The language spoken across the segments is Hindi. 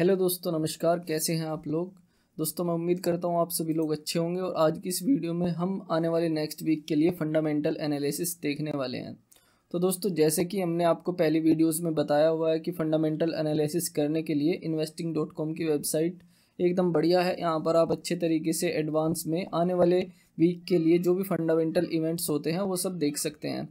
हेलो दोस्तों नमस्कार कैसे हैं आप लोग दोस्तों मैं उम्मीद करता हूँ आप सभी लोग अच्छे होंगे और आज की इस वीडियो में हम आने वाले नेक्स्ट वीक के लिए फंडामेंटल एनालिसिस देखने वाले हैं तो दोस्तों जैसे कि हमने आपको पहली वीडियोस में बताया हुआ है कि फंडामेंटल एनालिसिस करने के लिए इन्वेस्टिंग डॉट कॉम की वेबसाइट एकदम बढ़िया है यहाँ पर आप अच्छे तरीके से एडवांस में आने वाले वीक के लिए जो भी फंडामेंटल इवेंट्स होते हैं वो सब देख सकते हैं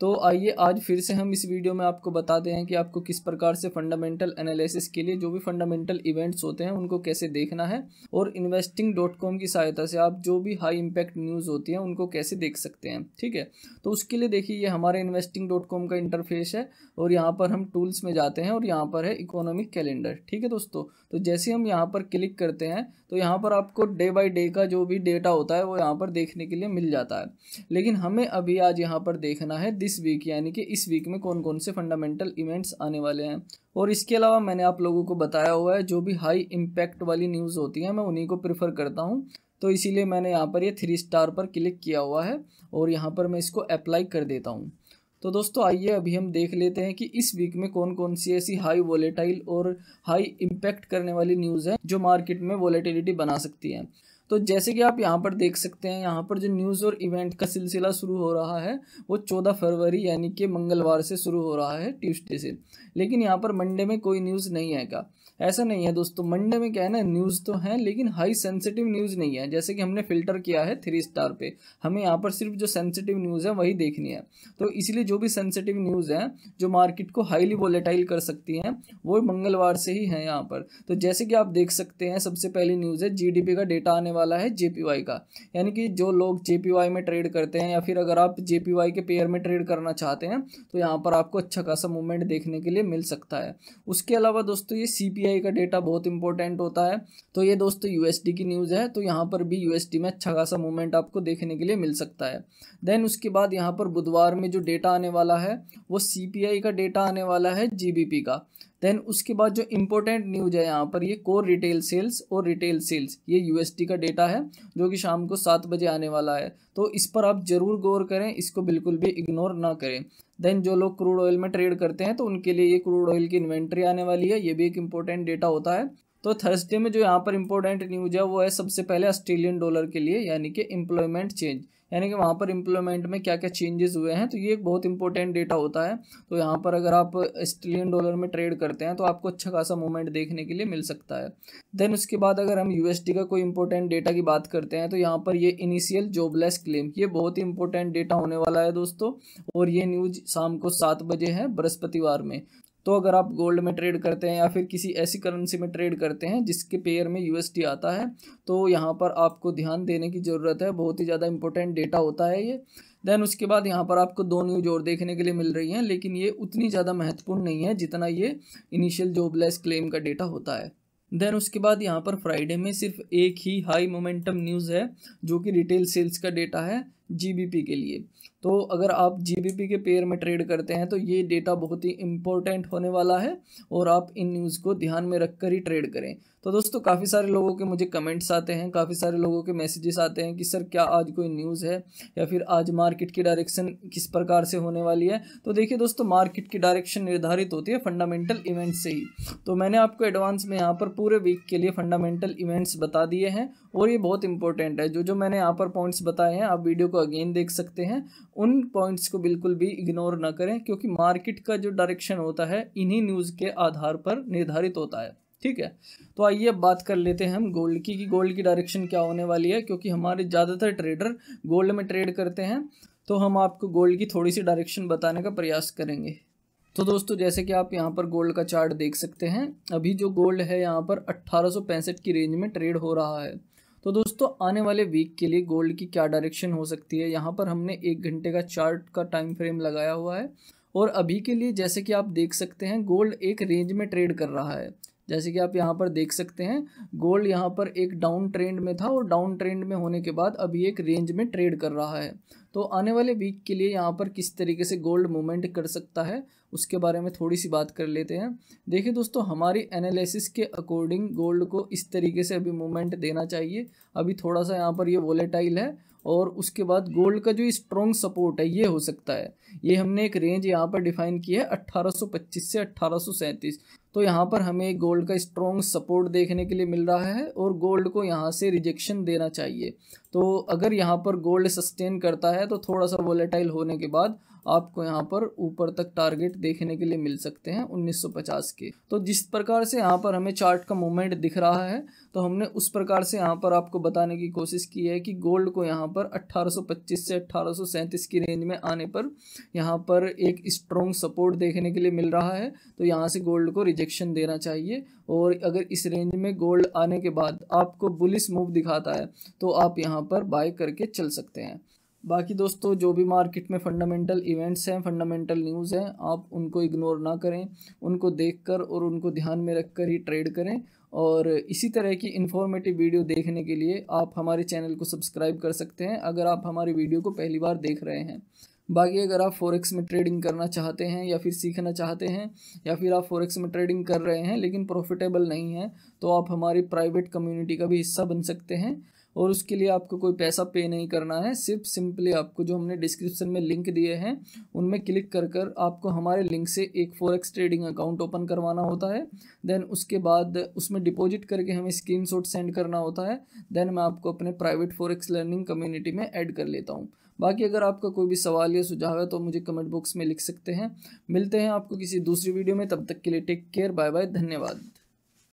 तो आइए आज फिर से हम इस वीडियो में आपको बताते हैं कि आपको किस प्रकार से फंडामेंटल एनालिसिस के लिए जो भी फंडामेंटल इवेंट्स होते हैं उनको कैसे देखना है और इन्वेस्टिंग डॉट कॉम की सहायता से आप जो भी हाई इम्पैक्ट न्यूज़ होती है उनको कैसे देख सकते हैं ठीक है तो उसके लिए देखिए ये हमारे इन्वेस्टिंग डॉट कॉम का इंटरफेस है और यहाँ पर हम टूल्स में जाते हैं और यहाँ पर है इकोनॉमिक कैलेंडर ठीक है दोस्तों तो जैसे हम यहाँ पर क्लिक करते हैं तो यहाँ पर आपको डे बाई डे का जो भी डेटा होता है वो यहाँ यहाँ पर देखने के लिए मिल जाता है लेकिन हमें अभी आज यहाँ पर देखना है दिस वीक यानी कि इस वीक में कौन कौन से फंडामेंटल इवेंट्स आने वाले हैं और इसके अलावा मैंने आप लोगों को बताया हुआ है जो भी हाई इम्पैक्ट वाली न्यूज़ होती है मैं उन्हीं को प्रेफर करता हूँ तो इसीलिए मैंने यहाँ पर ये थ्री स्टार पर क्लिक किया हुआ है और यहाँ पर मैं इसको अप्लाई कर देता हूँ तो दोस्तों आइए अभी हम देख लेते हैं कि इस वीक में कौन कौन सी ऐसी हाई वॉलेटाइल और हाई इम्पैक्ट करने वाली न्यूज़ है जो मार्केट में वॉलेटिलिटी बना सकती है तो जैसे कि आप यहाँ पर देख सकते हैं यहाँ पर जो न्यूज़ और इवेंट का सिलसिला शुरू हो रहा है वो चौदह फरवरी यानी कि मंगलवार से शुरू हो रहा है ट्यूसडे से लेकिन यहाँ पर मंडे में कोई न्यूज़ नहीं आएगा ऐसा नहीं है दोस्तों मंडे में क्या है ना न्यूज़ तो है लेकिन हाई सेंसिटिव न्यूज़ नहीं है जैसे कि हमने फिल्टर किया है थ्री स्टार पे हमें यहाँ पर सिर्फ जो सेंसिटिव न्यूज़ है वही देखनी है तो इसलिए जो भी सेंसिटिव न्यूज़ है जो मार्केट को हाईली वोलेटाइल कर सकती हैं वो मंगलवार से ही है यहाँ पर तो जैसे कि आप देख सकते हैं सबसे पहली न्यूज़ है जी का डेटा आने वाला है जे का यानी कि जो लोग जे में ट्रेड करते हैं या फिर अगर आप जे के पेयर में ट्रेड करना चाहते हैं तो यहाँ पर आपको अच्छा खासा मूवमेंट देखने के लिए मिल सकता है उसके अलावा दोस्तों ये सी आरबीआई का डेटा बहुत इंपॉर्टेंट होता है तो ये दोस्तों यूएसडी की न्यूज़ है तो यहाँ पर भी यूएसडी में अच्छा खासा मूवमेंट आपको देखने के लिए मिल सकता है देन उसके बाद यहाँ पर बुधवार में जो डेटा आने वाला है वो सी का डेटा आने वाला है जी का देन उसके बाद जो इम्पोर्टेंट न्यूज है यहाँ पर ये कोर रिटेल सेल्स और रिटेल सेल्स ये यूएसटी का डेटा है जो कि शाम को सात बजे आने वाला है तो इस पर आप ज़रूर गौर करें इसको बिल्कुल भी इग्नोर ना करें देन जो लोग क्रूड ऑयल में ट्रेड करते हैं तो उनके लिए ये क्रूड ऑयल की इन्वेंट्री आने वाली है ये भी एक इम्पोर्टेंट डेटा होता है तो थर्सडे में जो यहाँ पर इंपॉर्टेंट न्यूज है वो है सबसे पहले ऑस्ट्रेलियन डॉलर के लिए यानी कि एम्प्लॉयमेंट चेंज यानी कि वहाँ पर इम्प्लॉयमेंट में क्या क्या चेंजेस हुए हैं तो ये एक बहुत इंपॉर्टेंट डेटा होता है तो यहाँ पर अगर आप ऑस्ट्रेलियन डॉलर में ट्रेड करते हैं तो आपको अच्छा खासा मूवमेंट देखने के लिए मिल सकता है देन उसके बाद अगर हम यू का कोई इंपॉर्टेंट डेटा की बात करते हैं तो यहाँ पर ये इनिशियल जॉबलेस क्लेम ये बहुत ही इंपॉर्टेंट डेटा होने वाला है दोस्तों और ये न्यूज शाम को सात बजे है बृहस्पतिवार में तो अगर आप गोल्ड में ट्रेड करते हैं या फिर किसी ऐसी करेंसी में ट्रेड करते हैं जिसके पेयर में यू आता है तो यहाँ पर आपको ध्यान देने की ज़रूरत है बहुत ही ज़्यादा इंपॉर्टेंट डेटा होता है ये देन उसके बाद यहाँ पर आपको दो न्यूज और देखने के लिए मिल रही हैं लेकिन ये उतनी ज़्यादा महत्वपूर्ण नहीं है जितना ये इनिशियल जॉबलेस क्लेम का डेटा होता है देन उसके बाद यहाँ पर फ्राइडे में सिर्फ एक ही हाई मोमेंटम न्यूज़ है जो कि रिटेल सेल्स का डेटा है जीबीपी के लिए तो अगर आप जीबीपी के पेयर में ट्रेड करते हैं तो ये डेटा बहुत ही इम्पोर्टेंट होने वाला है और आप इन न्यूज़ को ध्यान में रखकर ही ट्रेड करें तो दोस्तों काफ़ी सारे लोगों के मुझे कमेंट्स आते हैं काफ़ी सारे लोगों के मैसेजेस आते हैं कि सर क्या आज कोई न्यूज़ है या फिर आज मार्केट की डायरेक्शन किस प्रकार से होने वाली है तो देखिए दोस्तों मार्केट की डायरेक्शन निर्धारित होती है फंडामेंटल इवेंट्स से ही तो मैंने आपको एडवांस में यहाँ पर पूरे वीक के लिए फंडामेंटल इवेंट्स बता दिए हैं और ये बहुत इंपॉर्टेंट है जो जो मैंने यहाँ पर पॉइंट्स बताए हैं आप वीडियो को को अगेन देख सकते हैं उन पॉइंट्स को बिल्कुल भी इग्नोर ना करें क्योंकि मार्केट का जो डायरेक्शन होता है इन्हीं न्यूज़ के आधार पर निर्धारित होता है ठीक है तो आइए अब बात कर लेते हैं हम गोल्ड की कि गोल्ड की डायरेक्शन क्या होने वाली है क्योंकि हमारे ज़्यादातर ट्रेडर गोल्ड में ट्रेड करते हैं तो हम आपको गोल्ड की थोड़ी सी डायरेक्शन बताने का प्रयास करेंगे तो दोस्तों जैसे कि आप यहाँ पर गोल्ड का चार्ट देख सकते हैं अभी जो गोल्ड है यहाँ पर अट्ठारह की रेंज में ट्रेड हो रहा है तो दोस्तों आने वाले वीक के लिए गोल्ड की क्या डायरेक्शन हो सकती है यहाँ पर हमने एक घंटे का चार्ट का टाइम फ्रेम लगाया हुआ है और अभी के लिए जैसे कि आप देख सकते हैं गोल्ड एक रेंज में ट्रेड कर रहा है जैसे कि आप यहाँ पर देख सकते हैं गोल्ड यहाँ पर एक डाउन ट्रेंड में था और डाउन ट्रेंड में होने के बाद अभी एक रेंज में ट्रेड कर रहा है तो आने वाले वीक के लिए यहाँ पर किस तरीके से गोल्ड मूवमेंट कर सकता है उसके बारे में थोड़ी सी बात कर लेते हैं देखिए दोस्तों हमारी एनालिसिस के अकॉर्डिंग गोल्ड को इस तरीके से अभी मूवमेंट देना चाहिए अभी थोड़ा सा यहाँ पर ये वॉलेटाइल वोलेटाइल है और उसके बाद गोल्ड का जो स्ट्रॉन्ग सपोर्ट है ये हो सकता है ये हमने एक रेंज यहाँ पर डिफाइन की है 1825 से अट्ठारह तो यहाँ पर हमें गोल्ड का स्ट्रॉन्ग सपोर्ट देखने के लिए मिल रहा है और गोल्ड को यहाँ से रिजेक्शन देना चाहिए तो अगर यहाँ पर गोल्ड सस्टेन करता है तो थोड़ा सा वोलेटाइल होने के बाद आपको यहाँ पर ऊपर तक टारगेट देखने के लिए मिल सकते हैं 1950 के तो जिस प्रकार से यहाँ पर हमें चार्ट का मूवमेंट दिख रहा है तो हमने उस प्रकार से यहाँ पर आपको बताने की कोशिश की है कि गोल्ड को यहाँ पर 1825 से अट्ठारह की रेंज में आने पर यहाँ पर एक स्ट्रॉन्ग सपोर्ट देखने के लिए मिल रहा है तो यहाँ से गोल्ड को रिजेक्शन देना चाहिए और अगर इस रेंज में गोल्ड आने के बाद आपको बुलिस मूव दिखाता है तो आप यहाँ यहाँ पर बाय करके चल सकते हैं बाकी दोस्तों जो भी मार्केट में फंडामेंटल इवेंट्स हैं फंडामेंटल न्यूज़ हैं आप उनको इग्नोर ना करें उनको देखकर और उनको ध्यान में रखकर ही ट्रेड करें और इसी तरह की इन्फॉर्मेटिव वीडियो देखने के लिए आप हमारे चैनल को सब्सक्राइब कर सकते हैं अगर आप हमारी वीडियो को पहली बार देख रहे हैं बाकी अगर आप फॉरेक्स में ट्रेडिंग करना चाहते हैं या फिर सीखना चाहते हैं या फिर आप फॉरेक्स में ट्रेडिंग कर रहे हैं लेकिन प्रॉफिटेबल नहीं है तो आप हमारी प्राइवेट कम्युनिटी का भी हिस्सा बन सकते हैं और उसके लिए आपको कोई पैसा पे नहीं करना है सिर्फ सिंपली आपको जो हमने डिस्क्रिप्शन में लिंक दिए हैं उनमें क्लिक कर कर आपको हमारे लिंक से एक फोरेक्स ट्रेडिंग अकाउंट ओपन करवाना होता है देन उसके बाद उसमें डिपॉजिट करके हमें स्क्रीन सेंड करना होता है देन मैं आपको अपने प्राइवेट फोरेक्स लर्निंग कम्युनिटी में ऐड कर लेता हूँ बाकी अगर आपका कोई भी सवाल या सुझाव है तो मुझे कमेंट बॉक्स में लिख सकते हैं मिलते हैं आपको किसी दूसरी वीडियो में तब तक के लिए टेक केयर बाय बाय धन्यवाद